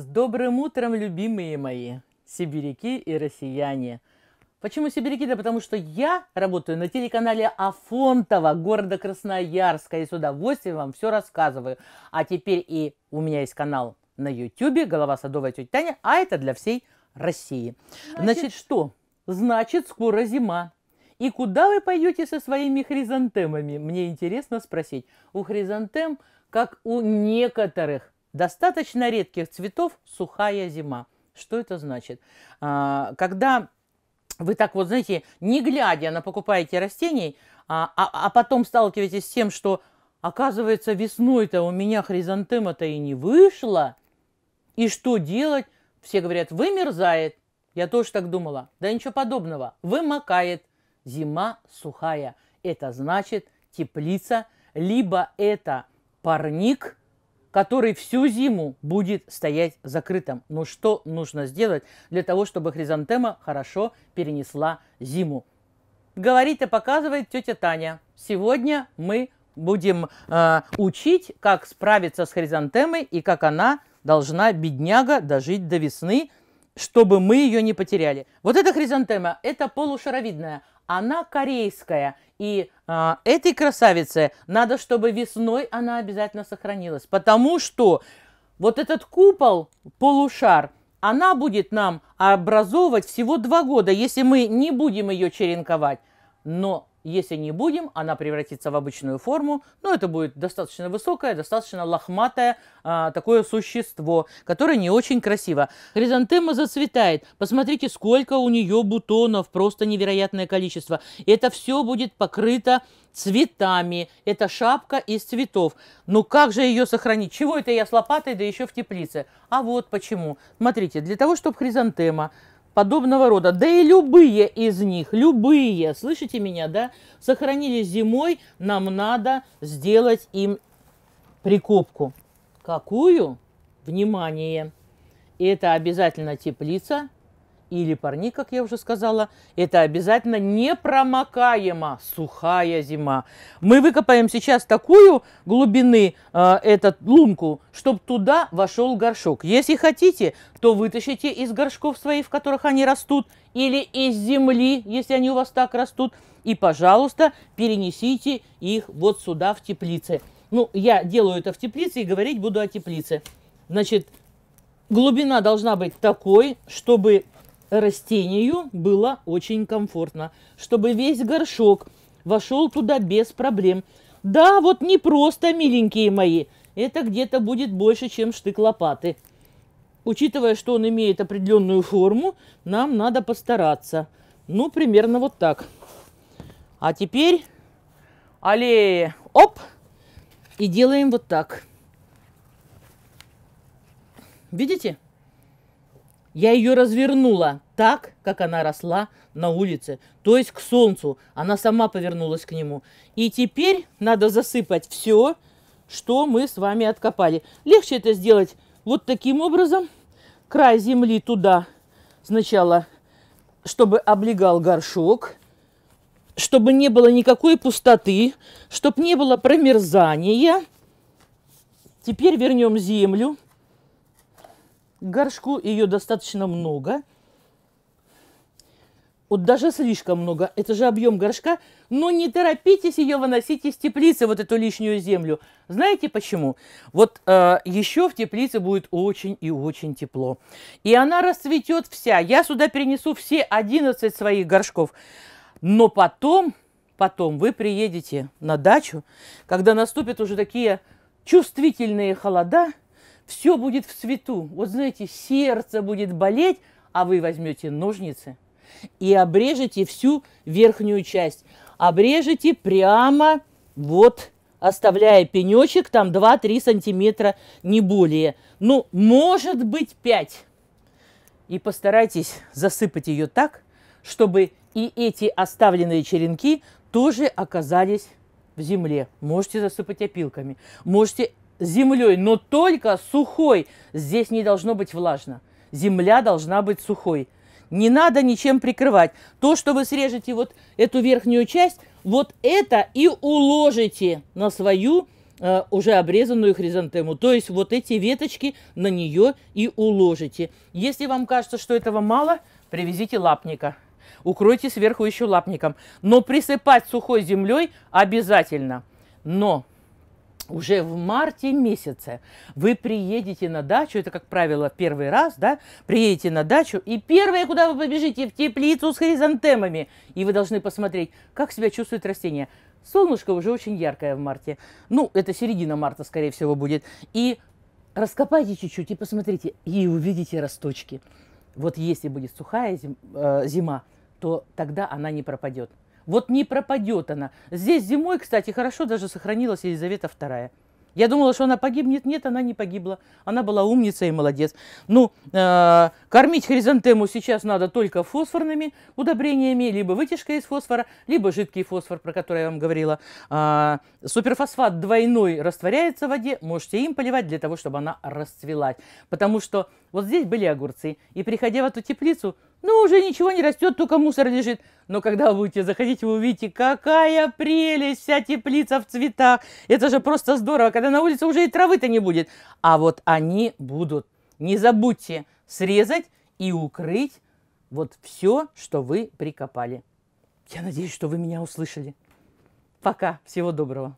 С добрым утром, любимые мои сибиряки и россияне. Почему сибиряки? Да потому что я работаю на телеканале Афонтова, города Красноярска, и с удовольствием вам все рассказываю. А теперь и у меня есть канал на YouTube, голова садовая тетя Таня, а это для всей России. Значит, Значит что? Значит, скоро зима. И куда вы пойдете со своими хризантемами? Мне интересно спросить. У хризантем, как у некоторых Достаточно редких цветов сухая зима. Что это значит? А, когда вы так вот, знаете, не глядя на покупаете растений, а, а, а потом сталкиваетесь с тем, что оказывается весной-то у меня хризантема-то и не вышла, и что делать? Все говорят, вымерзает. Я тоже так думала. Да ничего подобного. Вымокает. Зима сухая. Это значит теплица, либо это парник – который всю зиму будет стоять закрытым. Но что нужно сделать для того, чтобы хризантема хорошо перенесла зиму? Говорит и показывает тетя Таня. Сегодня мы будем э, учить, как справиться с хризантемой и как она должна, бедняга, дожить до весны, чтобы мы ее не потеряли. Вот эта хризантема, это полушаровидная она корейская, и э, этой красавице надо, чтобы весной она обязательно сохранилась, потому что вот этот купол, полушар, она будет нам образовывать всего два года, если мы не будем ее черенковать. Но если не будем, она превратится в обычную форму, но это будет достаточно высокое, достаточно лохматое а, такое существо, которое не очень красиво. Хризантема зацветает. Посмотрите, сколько у нее бутонов, просто невероятное количество. Это все будет покрыто цветами. Это шапка из цветов. Ну как же ее сохранить? Чего это я с лопатой, да еще в теплице? А вот почему. Смотрите, для того, чтобы хризантема подобного рода. Да и любые из них, любые, слышите меня, да, сохранили зимой, нам надо сделать им прикопку. Какую? Внимание! И это обязательно теплица или парни, как я уже сказала, это обязательно непромокаемо сухая зима. Мы выкопаем сейчас такую глубины э, этот лунку, чтобы туда вошел горшок. Если хотите, то вытащите из горшков своих, в которых они растут, или из земли, если они у вас так растут, и, пожалуйста, перенесите их вот сюда в теплице. Ну, я делаю это в теплице и говорить буду о теплице. Значит, глубина должна быть такой, чтобы растению было очень комфортно, чтобы весь горшок вошел туда без проблем. Да, вот не просто, миленькие мои, это где-то будет больше, чем штык лопаты. Учитывая, что он имеет определенную форму, нам надо постараться. Ну, примерно вот так. А теперь аллея, оп, и делаем вот так. Видите? Я ее развернула так, как она росла на улице, то есть к солнцу. Она сама повернулась к нему. И теперь надо засыпать все, что мы с вами откопали. Легче это сделать вот таким образом. Край земли туда сначала, чтобы облегал горшок, чтобы не было никакой пустоты, чтобы не было промерзания. Теперь вернем землю. К горшку ее достаточно много. Вот даже слишком много. Это же объем горшка. Но ну, не торопитесь ее выносить из теплицы, вот эту лишнюю землю. Знаете почему? Вот э, еще в теплице будет очень и очень тепло. И она расцветет вся. Я сюда перенесу все 11 своих горшков. Но потом, потом вы приедете на дачу, когда наступят уже такие чувствительные холода – все будет в цвету. Вот знаете, сердце будет болеть, а вы возьмете ножницы и обрежете всю верхнюю часть. Обрежете прямо вот оставляя пенечек там 2-3 сантиметра, не более. Ну, может быть 5. И постарайтесь засыпать ее так, чтобы и эти оставленные черенки тоже оказались в земле. Можете засыпать опилками, можете землей, но только сухой. Здесь не должно быть влажно. Земля должна быть сухой. Не надо ничем прикрывать. То, что вы срежете вот эту верхнюю часть, вот это и уложите на свою э, уже обрезанную хризантему. То есть вот эти веточки на нее и уложите. Если вам кажется, что этого мало, привезите лапника. Укройте сверху еще лапником. Но присыпать сухой землей обязательно. Но уже в марте месяце вы приедете на дачу, это, как правило, первый раз, да, приедете на дачу, и первое, куда вы побежите, в теплицу с хризантемами, и вы должны посмотреть, как себя чувствует растение. Солнышко уже очень яркое в марте. Ну, это середина марта, скорее всего, будет. И раскопайте чуть-чуть и посмотрите, и увидите росточки. Вот если будет сухая э, зима, то тогда она не пропадет. Вот не пропадет она. Здесь зимой, кстати, хорошо даже сохранилась Елизавета II. Я думала, что она погибнет. Нет, она не погибла. Она была умница и молодец. Ну, э, кормить хризантему сейчас надо только фосфорными удобрениями, либо вытяжкой из фосфора, либо жидкий фосфор, про который я вам говорила. Э, суперфосфат двойной растворяется в воде. Можете им поливать для того, чтобы она расцвела. Потому что вот здесь были огурцы. И приходя в эту теплицу, ну, уже ничего не растет, только мусор лежит. Но когда вы будете заходить, вы увидите, какая прелесть, вся теплица в цветах. Это же просто здорово, когда на улице уже и травы-то не будет. А вот они будут. Не забудьте срезать и укрыть вот все, что вы прикопали. Я надеюсь, что вы меня услышали. Пока, всего доброго.